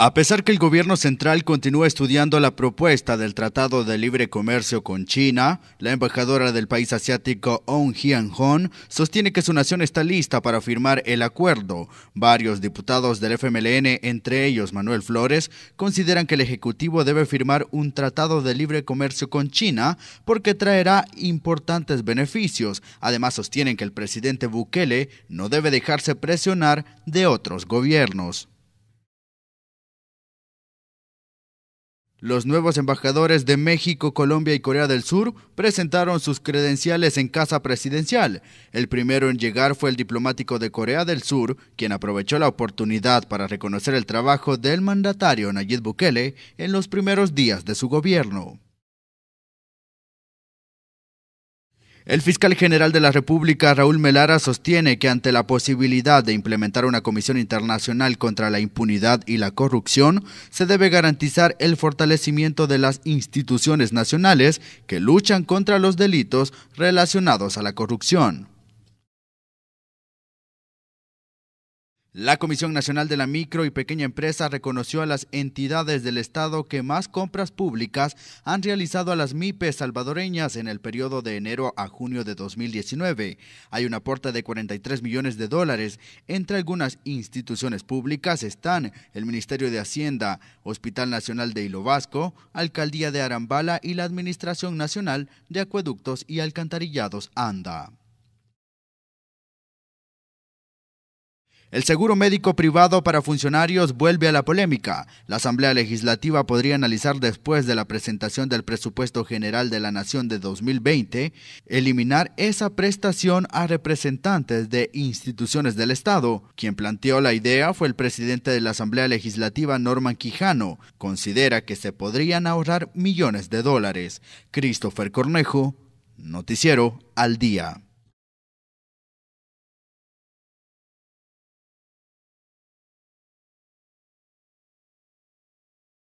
A pesar que el gobierno central continúa estudiando la propuesta del Tratado de Libre Comercio con China, la embajadora del país asiático Ong Hyang-hon sostiene que su nación está lista para firmar el acuerdo. Varios diputados del FMLN, entre ellos Manuel Flores, consideran que el Ejecutivo debe firmar un Tratado de Libre Comercio con China porque traerá importantes beneficios. Además, sostienen que el presidente Bukele no debe dejarse presionar de otros gobiernos. Los nuevos embajadores de México, Colombia y Corea del Sur presentaron sus credenciales en casa presidencial. El primero en llegar fue el diplomático de Corea del Sur, quien aprovechó la oportunidad para reconocer el trabajo del mandatario Nayib Bukele en los primeros días de su gobierno. El fiscal general de la República, Raúl Melara, sostiene que ante la posibilidad de implementar una comisión internacional contra la impunidad y la corrupción, se debe garantizar el fortalecimiento de las instituciones nacionales que luchan contra los delitos relacionados a la corrupción. La Comisión Nacional de la Micro y Pequeña Empresa reconoció a las entidades del Estado que más compras públicas han realizado a las MIPES salvadoreñas en el periodo de enero a junio de 2019. Hay un aporte de 43 millones de dólares. Entre algunas instituciones públicas están el Ministerio de Hacienda, Hospital Nacional de Hilo Vasco, Alcaldía de Arambala y la Administración Nacional de Acueductos y Alcantarillados ANDA. El seguro médico privado para funcionarios vuelve a la polémica. La Asamblea Legislativa podría analizar después de la presentación del Presupuesto General de la Nación de 2020 eliminar esa prestación a representantes de instituciones del Estado. Quien planteó la idea fue el presidente de la Asamblea Legislativa, Norman Quijano. Considera que se podrían ahorrar millones de dólares. Christopher Cornejo, Noticiero al Día.